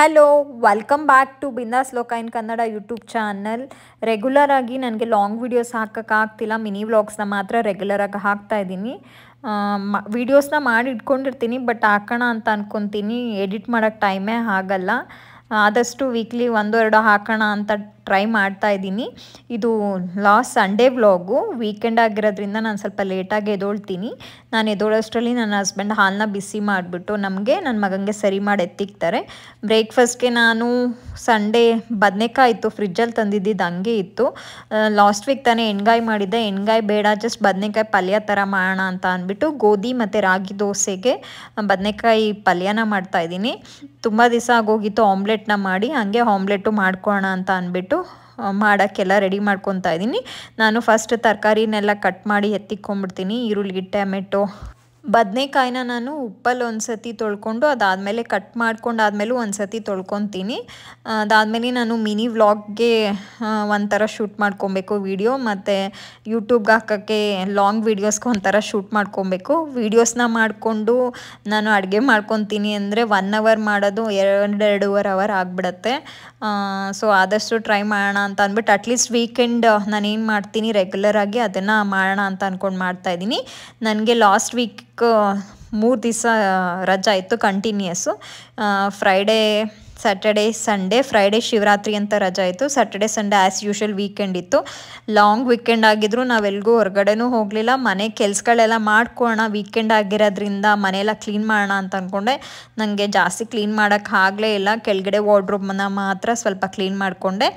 hello welcome back to Bindaas Loka in Kannada YouTube channel regular ಆಗಿ ನನಗೆ long videos ಹಾಕೋಕ್ಕಾಗ್ತಿಲ್ಲ mini ವ್ಲಾಗ್ಸ್ನ ಮಾತ್ರ ರೆಗ್ಯುಲರಾಗಿ ಹಾಕ್ತಾ ಇದ್ದೀನಿ ವೀಡಿಯೋಸ್ನ ಮಾಡಿ ಇಟ್ಕೊಂಡಿರ್ತೀನಿ ಬಟ್ ಹಾಕೋಣ ಅಂತ ಅಂದ್ಕೊತೀನಿ ಎಡಿಟ್ ಮಾಡೋಕ್ಕೆ ಟೈಮೇ ಆಗಲ್ಲ ಆದಷ್ಟು ವೀಕ್ಲಿ ಒಂದೆರಡು ಹಾಕೋಣ ಅಂತ ಟ್ರೈ ಮಾಡ್ತಾ ಇದ್ದೀನಿ ಇದು ಲಾಸ್ಟ್ ಸಂಡೇ ವ್ಲಾಗು ವೀಕೆಂಡ್ ಆಗಿರೋದ್ರಿಂದ ನಾನು ಸ್ವಲ್ಪ ಲೇಟಾಗಿ ಎದೊಳ್ತೀನಿ ನಾನು ಎದೋಳೋಷ್ಟರಲ್ಲಿ ನನ್ನ ಹಸ್ಬೆಂಡ್ ಹಾಲನ್ನ ಬಿಸಿ ಮಾಡಿಬಿಟ್ಟು ನಮಗೆ ನನ್ನ ಮಗನಿಗೆ ಸರಿ ಮಾಡಿ ಎತ್ತಿಕ್ತಾರೆ ಬ್ರೇಕ್ಫಾಸ್ಟ್ಗೆ ನಾನು ಸಂಡೇ ಬದನೆಕಾಯಿ ಇತ್ತು ಫ್ರಿಜ್ಜಲ್ಲಿ ತಂದಿದ್ದಿದ್ದು ಹಂಗೆ ಇತ್ತು ಲಾಸ್ಟ್ ವೀಕ್ ತಾನೇ ಎಣ್ಗಾಯಿ ಮಾಡಿದ್ದೆ ಎಣ್ಗಾಯಿ ಬೇಡ ಜಸ್ಟ್ ಬದನೆಕಾಯಿ ಪಲ್ಯ ಥರ ಮಾಡೋಣ ಅಂತ ಅಂದ್ಬಿಟ್ಟು ಗೋಧಿ ಮತ್ತು ರಾಗಿ ದೋಸೆಗೆ ಬದನೆಕಾಯಿ ಪಲ್ಯನ ಮಾಡ್ತಾ ತುಂಬ ದಿವಸ ಆಗೋಗಿತ್ತು ಆಮ್ಲೆಟ್ನ ಮಾಡಿ ಹಾಗೆ ಆಮ್ಲೆಟು ಮಾಡ್ಕೊಳ್ಳೋಣ ಅಂತ ಅಂದ್ಬಿಟ್ಟು ಮಾಡೋಕ್ಕೆಲ್ಲ ರೆಡಿ ಮಾಡ್ಕೊತಾ ಇದ್ದೀನಿ ನಾನು ಫಸ್ಟ್ ತರಕಾರಿನೆಲ್ಲ ಕಟ್ ಮಾಡಿ ಎತ್ತಿಕೊಂಡ್ಬಿಡ್ತೀನಿ ಈರುಳ್ಳಿ ಟೊಮೆಟೊ ಬದನೆಕಾಯಿನ ನಾನು ಉಪ್ಪಲ್ಲಿ ಒಂದು ಸತಿ ತೊಳ್ಕೊಂಡು ಅದಾದಮೇಲೆ ಕಟ್ ಮಾಡ್ಕೊಂಡಾದ್ಮೇಲೂ ಒಂದು ಸತಿ ತೊಳ್ಕೊತೀನಿ ಅದಾದಮೇಲೆ ನಾನು ಮಿನಿ ವ್ಲಾಗ್ಗೆ ಒಂಥರ ಶೂಟ್ ಮಾಡ್ಕೊಬೇಕು ವೀಡಿಯೋ ಮತ್ತು ಯೂಟ್ಯೂಬ್ಗೆ ಹಾಕೋಕ್ಕೆ ಲಾಂಗ್ ವೀಡಿಯೋಸ್ಗೆ ಒಂಥರ ಶೂಟ್ ಮಾಡ್ಕೊಬೇಕು ವೀಡಿಯೋಸ್ನ ಮಾಡಿಕೊಂಡು ನಾನು ಅಡುಗೆ ಮಾಡ್ಕೊತೀನಿ ಅಂದರೆ ಒನ್ ಅವರ್ ಮಾಡೋದು ಎರಡೆರಡೂವರೆ ಅವರ್ ಆಗಿಬಿಡತ್ತೆ ಸೊ ಆದಷ್ಟು ಟ್ರೈ ಮಾಡೋಣ ಅಂತ ಅಂದ್ಬಿಟ್ಟು ಅಟ್ಲೀಸ್ಟ್ ವೀಕೆಂಡ್ ನಾನೇನು ಮಾಡ್ತೀನಿ ರೆಗ್ಯುಲರಾಗಿ ಅದನ್ನು ಮಾಡೋಣ ಅಂತ ಅಂದ್ಕೊಂಡು ಮಾಡ್ತಾಯಿದ್ದೀನಿ ನನಗೆ ಲಾಸ್ಟ್ ವೀಕ್ ಮೂರು ದಿವಸ ರಜಾ ಇತ್ತು continuous Friday Saturday Sunday Friday Shivaratri ಅಂತ ರಜಾ ಇತ್ತು Saturday Sunday as usual weekend ಇತ್ತು ಲಾಂಗ್ ವೀಕೆಂಡ್ ಆಗಿದ್ದರೂ ನಾವೆಲ್ಗೂ ಹೊರಗಡೆನೂ ಹೋಗಲಿಲ್ಲ ಮನೆ ಕೆಲಸಗಳೆಲ್ಲ ಮಾಡ್ಕೊಳ್ಳೋಣ ವೀಕೆಂಡ್ ಆಗಿರೋದ್ರಿಂದ ಮನೆಯೆಲ್ಲ ಕ್ಲೀನ್ ಮಾಡೋಣ ಅಂತ ಅಂದ್ಕೊಂಡೆ ನನಗೆ ಜಾಸ್ತಿ ಕ್ಲೀನ್ ಮಾಡೋಕ್ಕಾಗಲೇ ಇಲ್ಲ ಕೆಳಗಡೆ ವಾರ್ಡ್ರೂಮನ್ನ ಮಾತ್ರ ಸ್ವಲ್ಪ ಕ್ಲೀನ್ ಮಾಡಿಕೊಂಡೆ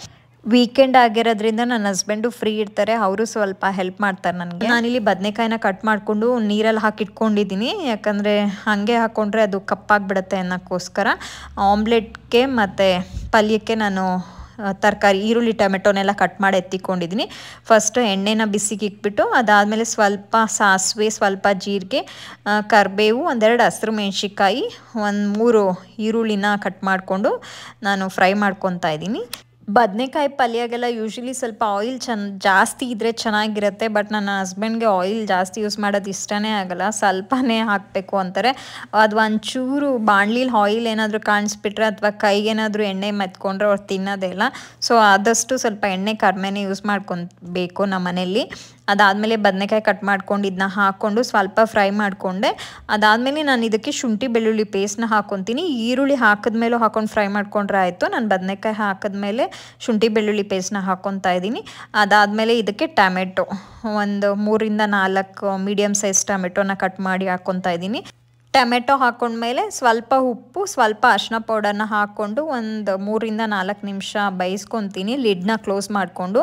ವೀಕೆಂಡ್ ಆಗಿರೋದ್ರಿಂದ ನನ್ನ ಹಸ್ಬೆಂಡು ಫ್ರೀ ಇರ್ತಾರೆ ಅವರು ಸ್ವಲ್ಪ ಹೆಲ್ಪ್ ಮಾಡ್ತಾರೆ ನನಗೆ ನಾನಿಲ್ಲಿ ಬದನೆಕಾಯಿನ ಕಟ್ ಮಾಡಿಕೊಂಡು ನೀರಲ್ಲಿ ಹಾಕಿಟ್ಕೊಂಡಿದ್ದೀನಿ ಯಾಕಂದರೆ ಹಾಗೆ ಹಾಕ್ಕೊಂಡ್ರೆ ಅದು ಕಪ್ಪಾಗಿಬಿಡುತ್ತೆ ಅನ್ನೋಕ್ಕೋಸ್ಕರ ಆಮ್ಲೆಟ್ಗೆ ಮತ್ತು ಪಲ್ಯಕ್ಕೆ ನಾನು ತರಕಾರಿ ಈರುಳ್ಳಿ ಟೊಮೆಟೊನೆಲ್ಲ ಕಟ್ ಮಾಡಿ ಎತ್ತಿಕೊಂಡಿದ್ದೀನಿ ಫಸ್ಟು ಎಣ್ಣೆನ ಬಿಸಿಗೆ ಇಕ್ಬಿಟ್ಟು ಅದಾದಮೇಲೆ ಸ್ವಲ್ಪ ಸಾಸಿವೆ ಸ್ವಲ್ಪ ಜೀರಿಗೆ ಕರಿಬೇವು ಒಂದೆರಡು ಹಸಿರು ಮೆಣಸಿಕಾಯಿ ಒಂದು ಮೂರು ಈರುಳ್ಳಿನ ಕಟ್ ಮಾಡಿಕೊಂಡು ನಾನು ಫ್ರೈ ಮಾಡ್ಕೊತಾ ಇದ್ದೀನಿ ಬದನೆಕಾಯಿ ಪಲ್ಯಗೆಲ್ಲ ಯೂಶ್ವಲಿ ಸ್ವಲ್ಪ ಆಯಿಲ್ ಚೆನ್ನ ಜಾಸ್ತಿ ಇದ್ರೆ ಚೆನ್ನಾಗಿರುತ್ತೆ ಬಟ್ ನನ್ನ ಹಸ್ಬೆಂಡ್ಗೆ ಆಯಿಲ್ ಜಾಸ್ತಿ ಯೂಸ್ ಮಾಡೋದು ಇಷ್ಟನೇ ಆಗೋಲ್ಲ ಸ್ವಲ್ಪನೇ ಹಾಕಬೇಕು ಅಂತಾರೆ ಅದು ಒಂಚೂರು ಬಾಣಲೀಲಿ ಆಯಿಲ್ ಏನಾದರೂ ಕಾಣಿಸ್ಬಿಟ್ರೆ ಅಥವಾ ಕೈಗೇನಾದರೂ ಎಣ್ಣೆ ಮೆತ್ಕೊಂಡ್ರೆ ಅವ್ರು ತಿನ್ನೋದೇ ಇಲ್ಲ ಸೊ ಆದಷ್ಟು ಸ್ವಲ್ಪ ಎಣ್ಣೆ ಕಡಿಮೆನೇ ಯೂಸ್ ಮಾಡ್ಕೊಬೇಕು ನಮ್ಮ ಮನೆಯಲ್ಲಿ ಅದಾದಮೇಲೆ ಬದನೆಕಾಯಿ ಕಟ್ ಮಾಡ್ಕೊಂಡು ಇದನ್ನ ಹಾಕ್ಕೊಂಡು ಸ್ವಲ್ಪ ಫ್ರೈ ಮಾಡಿಕೊಂಡೆ ಅದಾದಮೇಲೆ ನಾನು ಇದಕ್ಕೆ ಶುಂಠಿ ಬೆಳ್ಳುಳ್ಳಿ ಪೇಸ್ಟ್ನ ಹಾಕ್ಕೊತೀನಿ ಈರುಳ್ಳಿ ಹಾಕಿದ್ಮೇಲೂ ಹಾಕೊಂಡು ಫ್ರೈ ಮಾಡ್ಕೊಂಡ್ರೆ ಆಯಿತು ನಾನು ಬದನೆಕಾಯಿ ಹಾಕಿದ್ಮೇಲೆ ಶುಂಠಿ ಬೆಳ್ಳುಳ್ಳಿ ಪೇಸ್ಟ್ನ ಹಾಕ್ಕೊತಾ ಇದ್ದೀನಿ ಅದಾದಮೇಲೆ ಇದಕ್ಕೆ ಟಮೆಟೊ ಒಂದು ಮೂರಿಂದ ನಾಲ್ಕು ಮೀಡಿಯಮ್ ಸೈಜ್ ಟೊಮೆಟೊನ ಕಟ್ ಮಾಡಿ ಹಾಕ್ಕೊತಾ ಇದ್ದೀನಿ ಟೊಮೆಟೊ ಹಾಕೊಂಡ್ಮೇಲೆ ಸ್ವಲ್ಪ ಉಪ್ಪು ಸ್ವಲ್ಪ ಅರ್ಶಿನ ಪೌಡರ್ನ ಹಾಕ್ಕೊಂಡು ಒಂದು ಮೂರಿಂದ ನಾಲ್ಕು ನಿಮಿಷ ಬೇಯಿಸ್ಕೊತೀನಿ ಲಿಡ್ನ ಕ್ಲೋಸ್ ಮಾಡಿಕೊಂಡು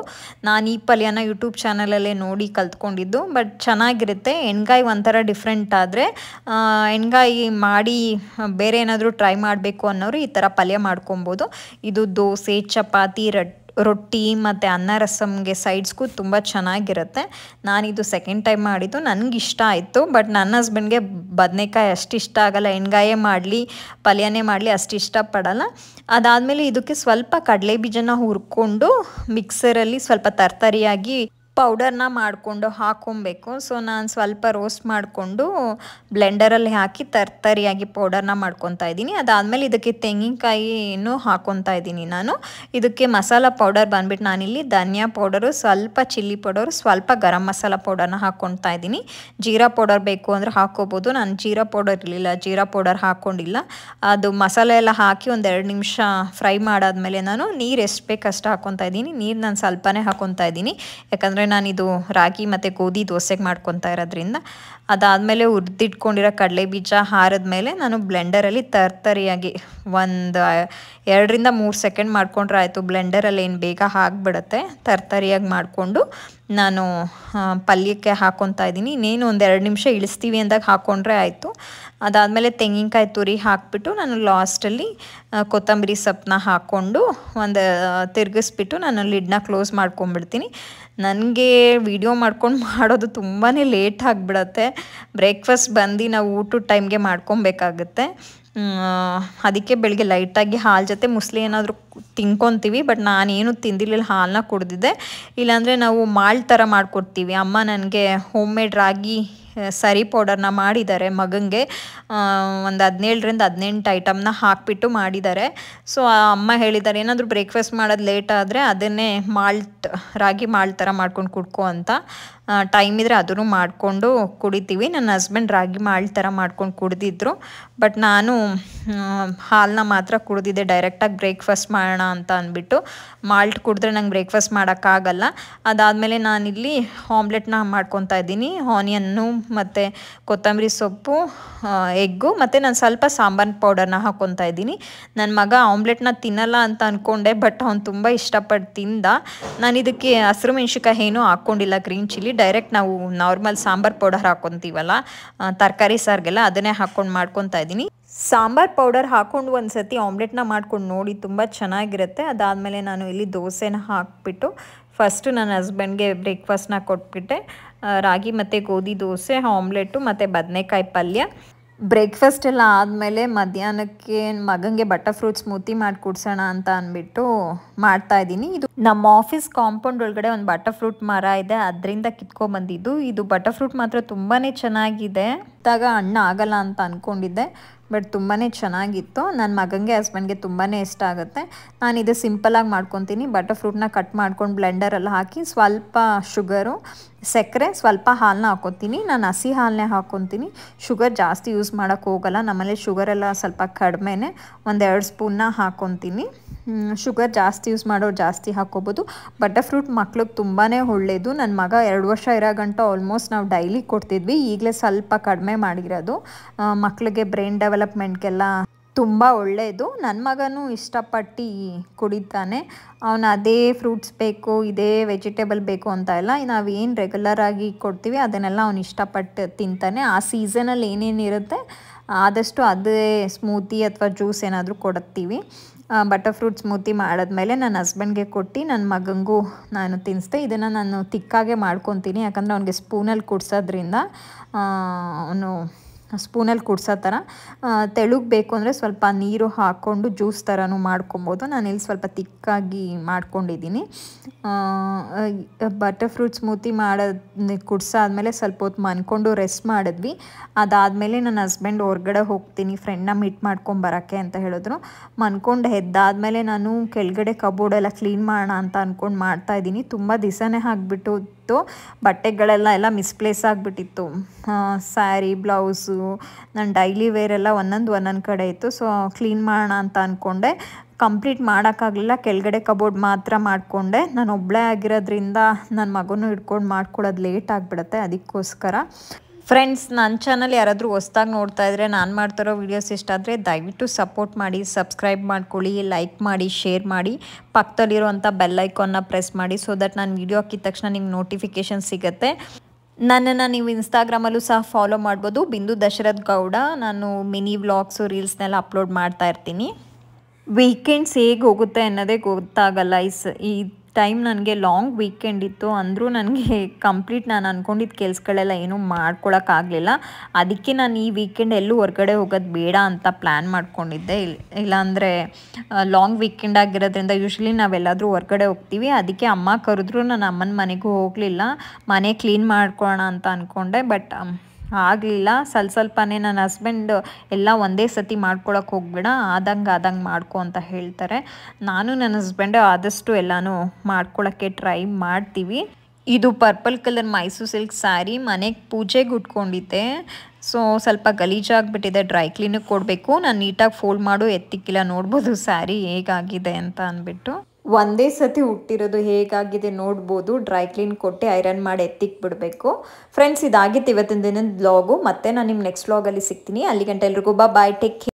ನಾನು ಈ ಪಲ್ಯನ ಯೂಟ್ಯೂಬ್ ಚಾನಲಲ್ಲೇ ನೋಡಿ ಕಲ್ತ್ಕೊಂಡಿದ್ದು ಬಟ್ ಚೆನ್ನಾಗಿರುತ್ತೆ ಎಣ್ಗಾಯಿ ಒಂಥರ ಡಿಫ್ರೆಂಟ್ ಆದರೆ ಎಣ್ಗಾಯಿ ಮಾಡಿ ಬೇರೆ ಏನಾದರೂ ಟ್ರೈ ಮಾಡಬೇಕು ಅನ್ನೋರು ಈ ಥರ ಪಲ್ಯ ಮಾಡ್ಕೊಬೋದು ಇದು ದೋಸೆ ಚಪಾತಿ ರೊಟ್ಟಿ ರೊಟ್ಟಿ ಮತ್ತು ಅನ್ನ ರಸಮ್ಗೆ ಸೈಡ್ಸ್ಗೂ ತುಂಬ ಚೆನ್ನಾಗಿರುತ್ತೆ ನಾನಿದು ಸೆಕೆಂಡ್ ಟೈಮ್ ಮಾಡಿದ್ದು ಇಷ್ಟ ಆಯಿತು ಬಟ್ ನನ್ನ ಹಸ್ಬೆಂಡ್ಗೆ ಬದನೆಕಾಯಿ ಅಷ್ಟು ಇಷ್ಟ ಆಗಲ್ಲ ಹೆಣ್ಗಾಯೇ ಮಾಡಲಿ ಪಲ್ಯನೇ ಮಾಡಲಿ ಅಷ್ಟು ಇಷ್ಟಪಡೋಲ್ಲ ಅದಾದಮೇಲೆ ಇದಕ್ಕೆ ಸ್ವಲ್ಪ ಕಡಲೆ ಬೀಜನ ಹುರ್ಕೊಂಡು ಮಿಕ್ಸರಲ್ಲಿ ಸ್ವಲ್ಪ ತರ್ತರಿಯಾಗಿ ಪೌಡರ್ನ ಮಾಡಿಕೊಂಡು ಹಾಕೊಬೇಕು ಸೊ ನಾನು ಸ್ವಲ್ಪ ರೋಸ್ಟ್ ಮಾಡಿಕೊಂಡು ಬ್ಲೆಂಡರಲ್ಲಿ ಹಾಕಿ ತರ್ತರಿಯಾಗಿ ಪೌಡರ್ನ ಮಾಡ್ಕೊತಾ ಇದ್ದೀನಿ ಅದಾದಮೇಲೆ ಇದಕ್ಕೆ ತೆಂಗಿನಕಾಯಿನೂ ಹಾಕೊತಾ ಇದ್ದೀನಿ ನಾನು ಇದಕ್ಕೆ ಮಸಾಲ ಪೌಡರ್ ಬಂದ್ಬಿಟ್ಟು ನಾನಿಲ್ಲಿ ಧನಿಯಾ ಪೌಡರು ಸ್ವಲ್ಪ ಚಿಲ್ಲಿ ಪೌಡರು ಸ್ವಲ್ಪ ಗರಂ ಮಸಾಲ ಪೌಡರ್ನ ಹಾಕೊತಾ ಇದ್ದೀನಿ ಜೀರಾ ಪೌಡರ್ ಬೇಕು ಅಂದರೆ ಹಾಕೋಬೋದು ನಾನು ಜೀರಾ ಪೌಡರ್ ಇರಲಿಲ್ಲ ಜೀರಾ ಪೌಡರ್ ಹಾಕ್ಕೊಂಡಿಲ್ಲ ಅದು ಮಸಾಲೆ ಎಲ್ಲ ಹಾಕಿ ಒಂದೆರಡು ನಿಮಿಷ ಫ್ರೈ ಮಾಡಾದ್ಮೇಲೆ ನಾನು ನೀರು ಎಷ್ಟು ಬೇಕಷ್ಟು ಹಾಕೊತಾ ಇದ್ದೀನಿ ನೀರು ನಾನು ಸ್ವಲ್ಪನೇ ಹಾಕ್ಕೊಂತ ಇದ್ದೀನಿ ಯಾಕಂದರೆ ನಾನಿದು ರಾಗಿ ಮತ್ತು ಗೋಧಿ ದೋಸೆಗೆ ಮಾಡ್ಕೊತಾ ಇರೋದ್ರಿಂದ ಅದಾದಮೇಲೆ ಹುರಿದಿಟ್ಕೊಂಡಿರೋ ಕಡಲೆ ಬೀಜ ಹಾರದ ಮೇಲೆ ನಾನು ಬ್ಲೆಂಡರಲ್ಲಿ ತರ್ತರಿಯಾಗಿ ಒಂದು ಎರಡರಿಂದ ಮೂರು ಸೆಕೆಂಡ್ ಮಾಡ್ಕೊಂಡ್ರೆ ಆಯಿತು ಬ್ಲೆಂಡರಲ್ಲಿ ಏನು ಬೇಗ ಆಗ್ಬಿಡತ್ತೆ ತರ್ತರಿಯಾಗಿ ಮಾಡಿಕೊಂಡು ನಾನು ಪಲ್ಯಕ್ಕೆ ಹಾಕ್ಕೊತಾ ಇದ್ದೀನಿ ಇನ್ನೇನು ಒಂದು ಎರಡು ನಿಮಿಷ ಇಳಿಸ್ತೀವಿ ಅಂದಾಗ ಹಾಕ್ಕೊಂಡ್ರೆ ಆಯಿತು ಅದಾದಮೇಲೆ ತೆಂಗಿನಕಾಯಿ ತುರಿ ಹಾಕಿಬಿಟ್ಟು ನಾನು ಲಾಸ್ಟಲ್ಲಿ ಕೊತ್ತಂಬರಿ ಸೊಪ್ಪನ್ನ ಹಾಕ್ಕೊಂಡು ಒಂದು ತಿರುಗಿಸ್ಬಿಟ್ಟು ನಾನು ಲಿಡ್ನ ಕ್ಲೋಸ್ ಮಾಡ್ಕೊಂಬಿಡ್ತೀನಿ ನನಗೆ ವಿಡಿಯೋ ಮಾಡ್ಕೊಂಡು ಮಾಡೋದು ತುಂಬಾ ಲೇಟ್ ಆಗಿಬಿಡತ್ತೆ ಬ್ರೇಕ್ಫಾಸ್ಟ್ ಬಂದು ನಾವು ಊಟದ ಟೈಮ್ಗೆ ಮಾಡ್ಕೊಬೇಕಾಗತ್ತೆ ಅದಕ್ಕೆ ಬೆಳಗ್ಗೆ ಲೈಟಾಗಿ ಹಾಲು ಜೊತೆ ಮುಸ್ಲಿ ಏನಾದರೂ ತಿನ್ಕೊತೀವಿ ಬಟ್ ನಾನೇನು ತಿಂದಿಲ್ಲ ಹಾಲನ್ನ ಕುಡ್ದಿದ್ದೆ ಇಲ್ಲಾಂದರೆ ನಾವು ಮಾಲ್ಟ್ ಥರ ಮಾಡ್ಕೊಡ್ತೀವಿ ಅಮ್ಮ ನನಗೆ ಹೋಮ್ ಮೇಡ್ ರಾಗಿ ಸರಿ ಪೌಡರ್ನ ಮಾಡಿದ್ದಾರೆ ಮಗನಿಗೆ ಒಂದು ಹದಿನೇಳರಿಂದ ಹದಿನೆಂಟು ಐಟಮ್ನ ಹಾಕಿಬಿಟ್ಟು ಮಾಡಿದ್ದಾರೆ ಸೊ ಅಮ್ಮ ಹೇಳಿದ್ದಾರೆ ಏನಾದರೂ ಬ್ರೇಕ್ಫಾಸ್ಟ್ ಮಾಡೋದು ಲೇಟ್ ಆದರೆ ಅದನ್ನೇ ಮಾಲ್ಟ್ ರಾಗಿ ಮಾಲ್ಟ್ ಥರ ಮಾಡ್ಕೊಂಡು ಕುಡ್ಕೋ ಅಂತ ಟೈಮ್ ಇದ್ದರೆ ಅದನ್ನು ಮಾಡಿಕೊಂಡು ಕುಡಿತೀವಿ ನನ್ನ ಹಸ್ಬೆಂಡ್ ರಾಗಿ ಮಾಲ್ಟ್ ಥರ ಮಾಡ್ಕೊಂಡು ಕುಡಿದಿದ್ರು ಬಟ್ ನಾನು ಹಾಲನ್ನ ಮಾತ್ರ ಕುಡಿದಿದ್ದೆ ಡೈರೆಕ್ಟಾಗಿ ಬ್ರೇಕ್ಫಾಸ್ಟ್ ಮಾಡೋಣ ಅಂತ ಅಂದ್ಬಿಟ್ಟು ಮಾಲ್ಟ್ ಕುಡಿದ್ರೆ ನಂಗೆ ಬ್ರೇಕ್ಫಾಸ್ಟ್ ಮಾಡೋಕ್ಕಾಗಲ್ಲ ಅದಾದಮೇಲೆ ನಾನಿಲ್ಲಿ ಆಮ್ಲೆಟ್ನ ಮಾಡ್ಕೊತಾ ಇದ್ದೀನಿ ಆನಿಯನ್ನು ಮತ್ತು ಕೊತ್ತಂಬರಿ ಸೊಪ್ಪು ಎಗ್ಗು ಮತ್ತು ನಾನು ಸ್ವಲ್ಪ ಸಾಂಬಾರು ಪೌಡರ್ನ ಹಾಕ್ಕೊತಾ ಇದ್ದೀನಿ ನನ್ನ ಮಗ ಆಮ್ಲೆಟ್ನ ತಿನ್ನಲ್ಲ ಅಂತ ಅಂದ್ಕೊಂಡೆ ಬಟ್ ಅವ್ನು ತುಂಬ ಇಷ್ಟಪಟ್ಟು ತಿಂದ ನಾನು ಇದಕ್ಕೆ ಹಸಿರು ಮೆಣಸಿಕಾಯಿ ಏನೂ ಹಾಕ್ಕೊಂಡಿಲ್ಲ ಗ್ರೀನ್ ಚಿಲ್ಲಿ ಡೈರೆಕ್ಟ್ ನಾವು ನಾರ್ಮಲ್ ಸಾಂಬಾರ್ ಪೌಡರ್ ಹಾಕೊಂತೀವಲ್ಲ ತರಕಾರಿ ಸಾರ್ಗೆಲ್ಲ ಅದನ್ನೇ ಹಾಕ್ಕೊಂಡು ಮಾಡ್ಕೊತಾ ಇದ್ದೀನಿ ಸಾಂಬಾರ್ ಪೌಡರ್ ಹಾಕೊಂಡು ಒಂದು ಸತಿ ಆಮ್ಲೆಟ್ನ ಮಾಡ್ಕೊಂಡು ನೋಡಿ ತುಂಬ ಚೆನ್ನಾಗಿರುತ್ತೆ ಅದಾದಮೇಲೆ ನಾನು ಇಲ್ಲಿ ದೋಸೆನ ಹಾಕ್ಬಿಟ್ಟು ಫಸ್ಟು ನನ್ನ ಹಸ್ಬೆಂಡ್ಗೆ ಬ್ರೇಕ್ಫಾಸ್ಟ್ನ ಕೊಟ್ಬಿಟ್ಟೆ ರಾಗಿ ಮತ್ತು ಗೋಧಿ ದೋಸೆ ಆಮ್ಲೆಟು ಮತ್ತು ಬದನೆಕಾಯಿ ಪಲ್ಯ ಬ್ರೇಕ್ಫಾಸ್ಟ್ ಎಲ್ಲ ಆದಮೇಲೆ ಮಧ್ಯಾಹ್ನಕ್ಕೆ ಮಗನಿಗೆ ಬಟರ್ ಫ್ರೂಟ್ ಸ್ಮೂತಿ ಮಾಡಿ ಕುಡ್ಸೋಣ ಅಂತ ಅಂದ್ಬಿಟ್ಟು ಮಾಡ್ತಾ ಇದ್ದೀನಿ ಇದು ನಮ್ಮ ಆಫೀಸ್ ಕಾಂಪೌಂಡ್ ಒಳಗಡೆ ಒಂದು ಬಟರ್ ಫ್ರೂಟ್ ಮರ ಇದೆ ಅದರಿಂದ ಕಿತ್ಕೊಂಡ್ಬಂದಿದ್ದು ಇದು ಬಟರ್ ಫ್ರೂಟ್ ಮಾತ್ರ ತುಂಬಾ ಚೆನ್ನಾಗಿದೆ ಇಟ್ಟಾಗ ಅಣ್ಣ ಆಗಲ್ಲ ಅಂತ ಅಂದ್ಕೊಂಡಿದ್ದೆ ಬಟ್ ತುಂಬಾ ಚೆನ್ನಾಗಿತ್ತು ನನ್ನ ಮಗಂಗೆ ಹಸ್ಬೆಂಡ್ಗೆ ತುಂಬಾ ಇಷ್ಟ ಆಗುತ್ತೆ ನಾನು ಇದು ಸಿಂಪಲಾಗಿ ಮಾಡ್ಕೊತೀನಿ ಬಟರ್ ಫ್ರೂಟ್ನ ಕಟ್ ಮಾಡ್ಕೊಂಡು ಬ್ಲೆಂಡರಲ್ಲಿ ಹಾಕಿ ಸ್ವಲ್ಪ ಶುಗರು ಸಕ್ಕರೆ ಸ್ವಲ್ಪ ಹಾಲನ್ನ ಹಾಕೊತೀನಿ ನಾನು ಹಸಿ ಹಾಲನ್ನೇ ಹಾಕೊತೀನಿ ಶುಗರ್ ಜಾಸ್ತಿ ಯೂಸ್ ಮಾಡೋಕ್ಕೆ ಹೋಗಲ್ಲ ನಮ್ಮಲ್ಲಿ ಶುಗರೆಲ್ಲ ಸ್ವಲ್ಪ ಕಡಿಮೆನೆ ಒಂದೆರಡು ಸ್ಪೂನ್ನ ಹಾಕ್ಕೊತೀನಿ ಶುಗರ್ ಜಾಸ್ತಿ ಯೂಸ್ ಮಾಡೋರು ಜಾಸ್ತಿ ಹಾಕೋಬೋದು ಬಟರ್ ಫ್ರೂಟ್ ಮಕ್ಳಿಗೆ ತುಂಬಾ ಒಳ್ಳೆಯದು ನನ್ನ ಮಗ ಎರಡು ವರ್ಷ ಇರೋ ಗಂಟ ಆಲ್ಮೋಸ್ಟ್ ನಾವು ಡೈಲಿ ಕೊಡ್ತಿದ್ವಿ ಈಗಲೇ ಸ್ವಲ್ಪ ಕಡಿಮೆ ಕಡಿಮೆ ಮಾಡಿರೋದು ಮಕ್ಕಳಿಗೆ ಬ್ರೈನ್ ಡೆವಲಪ್ಮೆಂಟ್ಗೆಲ್ಲ ತುಂಬ ಒಳ್ಳೆಯದು ನನ್ನ ಮಗನೂ ಇಷ್ಟಪಟ್ಟು ಕುಡಿತಾನೆ ಅವನು ಅದೇ ಫ್ರೂಟ್ಸ್ ಬೇಕು ಇದೇ ವೆಜಿಟೇಬಲ್ ಬೇಕು ಅಂತ ಎಲ್ಲ ನಾವೇನು ರೆಗ್ಯುಲರಾಗಿ ಕೊಡ್ತೀವಿ ಅದನ್ನೆಲ್ಲ ಅವನು ಇಷ್ಟಪಟ್ಟು ತಿಂತಾನೆ ಆ ಸೀಸನಲ್ಲಿ ಏನೇನಿರುತ್ತೆ ಆದಷ್ಟು ಅದೇ ಸ್ಮೂತಿ ಅಥವಾ ಜ್ಯೂಸ್ ಏನಾದರೂ ಕೊಡುತ್ತೀವಿ ಬಟರ್ ಸ್ಮೂತಿ ಮಾಡಿದ್ಮೇಲೆ ನನ್ನ ಹಸ್ಬೆಂಡ್ಗೆ ಕೊಟ್ಟು ನನ್ನ ಮಗನಿಗೂ ನಾನು ತಿನ್ನಿಸ್ದೆ ಇದನ್ನು ನಾನು ತಿಕ್ಕಾಗೆ ಮಾಡ್ಕೊತೀನಿ ಯಾಕಂದರೆ ಅವನಿಗೆ ಸ್ಪೂನಲ್ಲಿ ಕುಡ್ಸೋದ್ರಿಂದ ಅವನು ಸ್ಪೂನಲ್ಲಿ ಕುಡ್ಸೋ ಥರ ಬೇಕು ಅಂದರೆ ಸ್ವಲ್ಪ ನೀರು ಹಾಕ್ಕೊಂಡು ಜ್ಯೂಸ್ ಥರನೂ ಮಾಡ್ಕೊಬೋದು ನಾನಿಲ್ಲಿ ಸ್ವಲ್ಪ ತಿಕ್ಕಾಗಿ ಮಾಡ್ಕೊಂಡಿದ್ದೀನಿ ಬಟರ್ ಫ್ರೂಟ್ ಸ್ಮೂತಿ ಮಾಡೋದು ಕುಡ್ಸಾದ್ಮೇಲೆ ಸ್ವಲ್ಪ ಹೊತ್ತು ಮನ್ಕೊಂಡು ರೆಸ್ಟ್ ಮಾಡಿದ್ವಿ ಅದಾದಮೇಲೆ ನನ್ನ ಹಸ್ಬೆಂಡ್ ಹೊರಗಡೆ ಹೋಗ್ತೀನಿ ಫ್ರೆಂಡ್ನ ಮೀಟ್ ಮಾಡ್ಕೊಂಡು ಅಂತ ಹೇಳಿದ್ರು ಮನ್ಕೊಂಡು ಎದ್ದಾದಮೇಲೆ ನಾನು ಕೆಳಗಡೆ ಕಬೋರ್ಡೆಲ್ಲ ಕ್ಲೀನ್ ಮಾಡೋಣ ಅಂತ ಅಂದ್ಕೊಂಡು ಮಾಡ್ತಾಯಿದ್ದೀನಿ ತುಂಬ ದಿವಸನೇ ಹಾಕಿಬಿಟ್ಟು ಬಟ್ಟೆಗಳೆಲ್ಲ ಎಲ್ಲ ಮಿಸ್ಪ್ಲೇಸ್ ಆಗಿಬಿಟ್ಟಿತ್ತು ಸ್ಯಾರಿ ಬ್ಲೌಸು ನನ್ನ ಡೈಲಿ ವೇರ್ ಎಲ್ಲ ಒಂದೊಂದು ಒಂದೊಂದು ಕಡೆ ಇತ್ತು ಸೊ ಕ್ಲೀನ್ ಮಾಡೋಣ ಅಂತ ಅಂದ್ಕೊಂಡೆ ಕಂಪ್ಲೀಟ್ ಮಾಡೋಕ್ಕಾಗಲಿಲ್ಲ ಕೆಳಗಡೆ ಕಬೋರ್ಡ್ ಮಾತ್ರ ಮಾಡಿಕೊಂಡೆ ನಾನು ಒಬ್ಬಳೇ ಆಗಿರೋದ್ರಿಂದ ನನ್ನ ಮಗನೂ ಇಟ್ಕೊಂಡು ಮಾಡ್ಕೊಳ್ಳೋದು ಲೇಟ್ ಆಗಿಬಿಡುತ್ತೆ ಅದಕ್ಕೋಸ್ಕರ ಫ್ರೆಂಡ್ಸ್ ನನ್ನ ಚಾನಲ್ ಯಾರಾದರೂ ಹೊಸ್ದಾಗಿ ನೋಡ್ತಾ ಇದ್ರೆ ನಾನು ಮಾಡ್ತಿರೋ ವಿಡಿಯೋಸ್ ಇಷ್ಟ ದಯವಿಟ್ಟು ಸಪೋರ್ಟ್ ಮಾಡಿ ಸಬ್ಸ್ಕ್ರೈಬ್ ಮಾಡ್ಕೊಳ್ಳಿ ಲೈಕ್ ಮಾಡಿ ಶೇರ್ ಮಾಡಿ ಪಕ್ಕದಲ್ಲಿರುವಂಥ ಬೆಲ್ಲೈಕಾನ್ನ ಪ್ರೆಸ್ ಮಾಡಿ ಸೊ ದಟ್ ನಾನು ವೀಡಿಯೋ ಹಾಕಿದ ತಕ್ಷಣ ನಿಮ್ಗೆ ನೋಟಿಫಿಕೇಶನ್ ಸಿಗುತ್ತೆ ನನ್ನನ್ನು ನೀವು ಇನ್ಸ್ಟಾಗ್ರಾಮಲ್ಲೂ ಸಹ ಫಾಲೋ ಮಾಡ್ಬೋದು ಬಿಂದು ದಶರಥ್ ಗೌಡ ನಾನು ಮಿನಿ ವ್ಲಾಗ್ಸು ರೀಲ್ಸ್ನೆಲ್ಲ ಅಪ್ಲೋಡ್ ಮಾಡ್ತಾ ಇರ್ತೀನಿ ವೀಕೆಂಡ್ಸ್ ಹೇಗೆ ಹೋಗುತ್ತೆ ಅನ್ನೋದೇ ಗೊತ್ತಾಗಲ್ಲ ಈ ಟೈಮ್ ನನಗೆ ಲಾಂಗ್ ವೀಕೆಂಡ್ ಇತ್ತು ಅಂದರೂ ನನಗೆ ಕಂಪ್ಲೀಟ್ ನಾನು ಅಂದ್ಕೊಂಡಿದ್ದ ಕೆಲಸಗಳೆಲ್ಲ ಏನೂ ಮಾಡ್ಕೊಳಕ್ಕಾಗಲಿಲ್ಲ ಅದಕ್ಕೆ ನಾನು ಈ ವೀಕೆಂಡ್ ಎಲ್ಲೂ ಹೊರಗಡೆ ಹೋಗೋದು ಬೇಡ ಅಂತ ಪ್ಲ್ಯಾನ್ ಮಾಡ್ಕೊಂಡಿದ್ದೆ ಇಲ್ಲಾಂದರೆ ಲಾಂಗ್ ವೀಕೆಂಡ್ ಆಗಿರೋದ್ರಿಂದ ಯೂಶ್ವಲಿ ನಾವೆಲ್ಲಾದರೂ ಹೊರಗಡೆ ಹೋಗ್ತೀವಿ ಅದಕ್ಕೆ ಅಮ್ಮ ಕರೆದ್ರು ನಾನು ಅಮ್ಮನ ಮನೆಗೂ ಹೋಗಲಿಲ್ಲ ಮನೆ ಕ್ಲೀನ್ ಮಾಡ್ಕೊಳ್ಳೋಣ ಅಂತ ಅಂದ್ಕೊಂಡೆ ಬಟ್ ಆಗಲಿಲ್ಲ ಸ್ವಲ್ಪ ಸ್ವಲ್ಪನೇ ನನ್ನ ಹಸ್ಬೆಂಡ್ ಎಲ್ಲ ಒಂದೇ ಸತಿ ಮಾಡ್ಕೊಳಕ್ಕೆ ಹೋಗ್ಬೇಡ ಆದಂಗೆ ಆದಂಗೆ ಮಾಡ್ಕೊ ಅಂತ ಹೇಳ್ತಾರೆ ನಾನು ನನ್ನ ಹಸ್ಬೆಂಡ್ ಆದಷ್ಟು ಎಲ್ಲನೂ ಮಾಡ್ಕೊಳಕ್ಕೆ ಟ್ರೈ ಮಾಡ್ತೀವಿ ಇದು purple colour Mysore silk sari ಮನೆಗೆ ಪೂಜೆಗೆ ಉಟ್ಕೊಂಡಿದ್ದೆ ಸೊ ಸ್ವಲ್ಪ ಗಲೀಜಾಗಿಬಿಟ್ಟಿದೆ ಡ್ರೈ ಕ್ಲೀನಿಗೆ ಕೊಡಬೇಕು ನಾನು ನೀಟಾಗಿ ಫೋಲ್ಡ್ ಮಾಡು ಎತ್ತಿಕ್ಕಿಲ್ಲ ನೋಡ್ಬೋದು ಸ್ಯಾರಿ ಹೇಗಾಗಿದೆ ಅಂತ ಅಂದ್ಬಿಟ್ಟು ಒಂದೇ ಸತಿ ಹುಟ್ಟಿರೋದು ಹೇಗಾಗಿದೆ ನೋಡ್ಬೋದು ಡ್ರೈ ಕ್ಲೀನ್ ಕೊಟ್ಟು ಐರನ್ ಮಾಡಿ ಎತ್ತಿಕ್ ಬಿಡಬೇಕು ಫ್ರೆಂಡ್ಸ್ ಇದಾಗಿತ್ತು ಇವತ್ತಿನ ದಿನದ ಬ್ಲಾಗು ಮತ್ತೆ ನಾನು ನಿಮ್ಮ ನೆಕ್ಸ್ಟ್ ಬ್ಲಾಗಲ್ಲಿ ಸಿಗ್ತೀನಿ ಅಲ್ಲಿ ಎಲ್ರಿಗೂ ಬಾ ಬಾಯ್ ಟೇಕ್